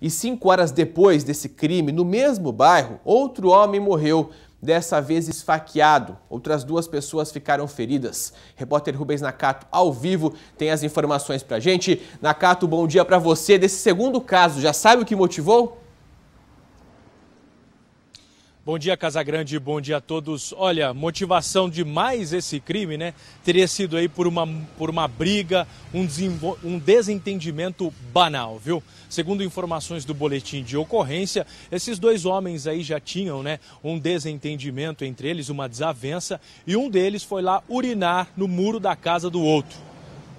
E cinco horas depois desse crime, no mesmo bairro, outro homem morreu, dessa vez esfaqueado. Outras duas pessoas ficaram feridas. Repórter Rubens Nakato, ao vivo, tem as informações pra gente. Nakato, bom dia para você. Desse segundo caso, já sabe o que motivou? Bom dia, Casagrande, bom dia a todos. Olha, motivação de mais esse crime, né? Teria sido aí por uma, por uma briga, um, um desentendimento banal, viu? Segundo informações do boletim de ocorrência, esses dois homens aí já tinham, né, um desentendimento entre eles, uma desavença, e um deles foi lá urinar no muro da casa do outro.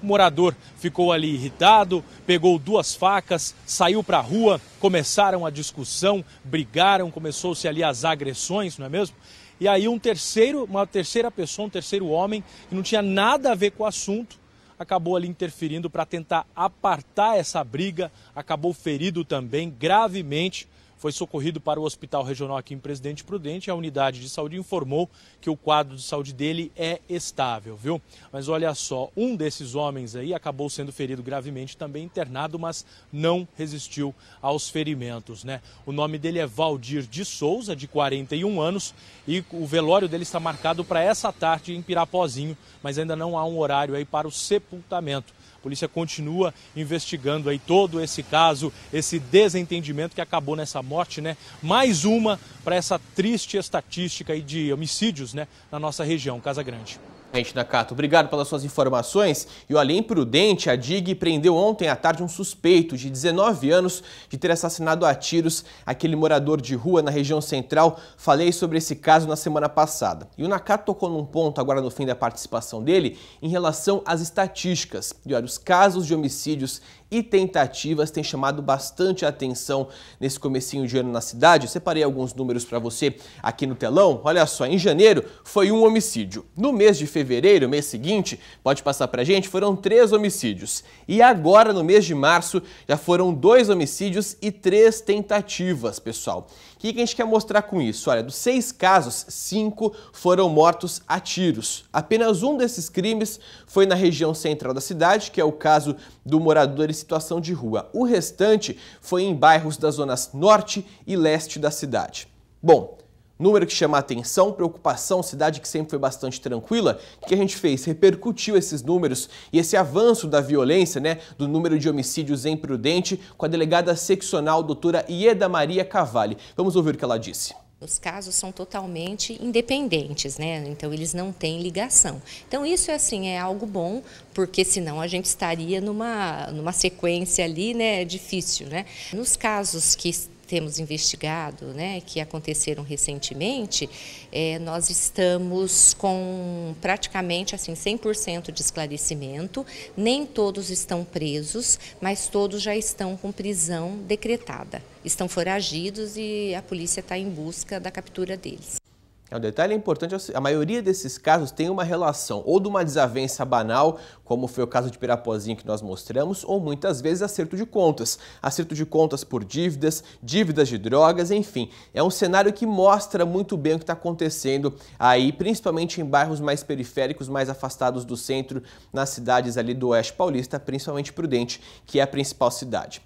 O morador ficou ali irritado, pegou duas facas, saiu para a rua, começaram a discussão, brigaram, começou-se ali as agressões, não é mesmo? E aí um terceiro, uma terceira pessoa, um terceiro homem, que não tinha nada a ver com o assunto, acabou ali interferindo para tentar apartar essa briga, acabou ferido também gravemente foi socorrido para o hospital regional aqui em Presidente Prudente. A unidade de saúde informou que o quadro de saúde dele é estável, viu? Mas olha só, um desses homens aí acabou sendo ferido gravemente, também internado, mas não resistiu aos ferimentos, né? O nome dele é Valdir de Souza, de 41 anos, e o velório dele está marcado para essa tarde em Pirapozinho, mas ainda não há um horário aí para o sepultamento. A polícia continua investigando aí todo esse caso, esse desentendimento que acabou nessa morte, né? Mais uma para essa triste estatística de homicídios, né, na nossa região, Casa Grande. Gente, Nakato, obrigado pelas suas informações. E olha, imprudente, a DIG prendeu ontem à tarde um suspeito de 19 anos de ter assassinado a tiros aquele morador de rua na região central. Falei sobre esse caso na semana passada. E o Nakato tocou num ponto agora no fim da participação dele em relação às estatísticas. E olha, os casos de homicídios e tentativas têm chamado bastante atenção nesse comecinho de ano na cidade. Eu separei alguns números para você aqui no telão. Olha só, em janeiro foi um homicídio. No mês de fevereiro, fevereiro, mês seguinte, pode passar para a gente, foram três homicídios. E agora, no mês de março, já foram dois homicídios e três tentativas, pessoal. O que a gente quer mostrar com isso? Olha, dos seis casos, cinco foram mortos a tiros. Apenas um desses crimes foi na região central da cidade, que é o caso do morador em situação de rua. O restante foi em bairros das zonas norte e leste da cidade. Bom, Número que chama atenção, preocupação, cidade que sempre foi bastante tranquila. O que a gente fez? Repercutiu esses números e esse avanço da violência, né, do número de homicídios em Prudente, com a delegada seccional doutora Ieda Maria Cavalli. Vamos ouvir o que ela disse. Os casos são totalmente independentes, né? Então eles não têm ligação. Então isso é assim é algo bom, porque senão a gente estaria numa numa sequência ali, né, difícil, né? Nos casos que temos investigado, né, que aconteceram recentemente, é, nós estamos com praticamente assim 100% de esclarecimento. Nem todos estão presos, mas todos já estão com prisão decretada. Estão foragidos e a polícia está em busca da captura deles. É um detalhe importante, é a maioria desses casos tem uma relação ou de uma desavença banal, como foi o caso de Pirapozinho que nós mostramos, ou muitas vezes acerto de contas. Acerto de contas por dívidas, dívidas de drogas, enfim. É um cenário que mostra muito bem o que está acontecendo aí, principalmente em bairros mais periféricos, mais afastados do centro, nas cidades ali do Oeste Paulista, principalmente Prudente, que é a principal cidade.